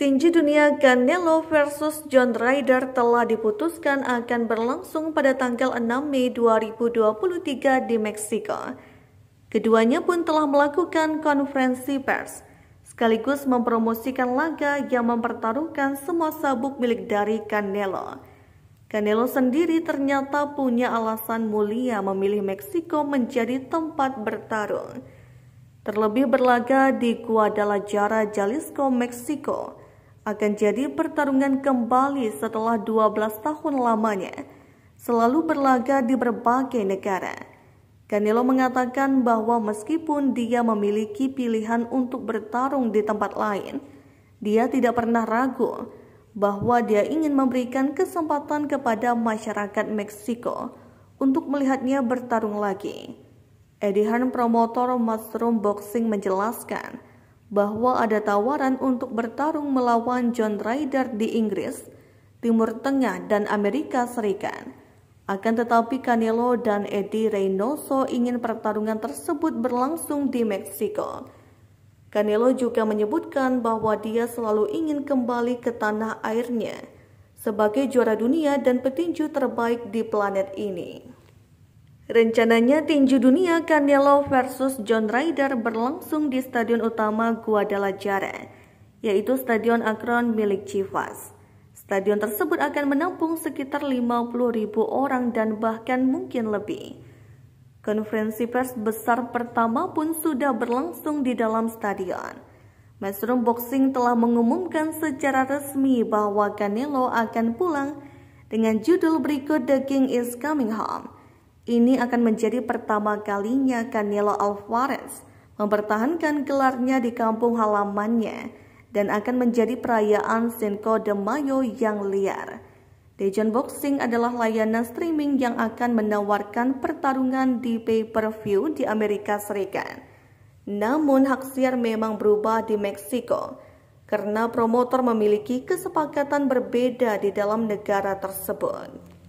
Tinju dunia Canelo versus John Ryder telah diputuskan akan berlangsung pada tanggal 6 Mei 2023 di Meksiko. Keduanya pun telah melakukan konferensi pers, sekaligus mempromosikan laga yang mempertaruhkan semua sabuk milik dari Canelo. Canelo sendiri ternyata punya alasan mulia memilih Meksiko menjadi tempat bertarung. Terlebih berlaga di Guadalajara, Jalisco, Meksiko akan jadi pertarungan kembali setelah 12 tahun lamanya, selalu berlaga di berbagai negara. Canelo mengatakan bahwa meskipun dia memiliki pilihan untuk bertarung di tempat lain, dia tidak pernah ragu bahwa dia ingin memberikan kesempatan kepada masyarakat Meksiko untuk melihatnya bertarung lagi. Eddie Hearn, promotor Mushroom Boxing menjelaskan, bahwa ada tawaran untuk bertarung melawan John Ryder di Inggris, Timur Tengah, dan Amerika Serikat. Akan tetapi Canelo dan Eddie Reynoso ingin pertarungan tersebut berlangsung di Meksiko. Canelo juga menyebutkan bahwa dia selalu ingin kembali ke tanah airnya sebagai juara dunia dan petinju terbaik di planet ini. Rencananya tinju dunia Canelo versus John Ryder berlangsung di Stadion Utama Guadalajara, yaitu Stadion Akron milik Chivas. Stadion tersebut akan menampung sekitar 50.000 orang dan bahkan mungkin lebih. Konferensi pers besar pertama pun sudah berlangsung di dalam stadion. Mesrum Boxing telah mengumumkan secara resmi bahwa Canelo akan pulang dengan judul berikut The King is Coming Home ini akan menjadi pertama kalinya Canelo Alvarez mempertahankan gelarnya di kampung halamannya dan akan menjadi perayaan Cinco de Mayo yang liar. Dejan Boxing adalah layanan streaming yang akan menawarkan pertarungan di pay-per-view di Amerika Serikat. Namun hak siar memang berubah di Meksiko karena promotor memiliki kesepakatan berbeda di dalam negara tersebut.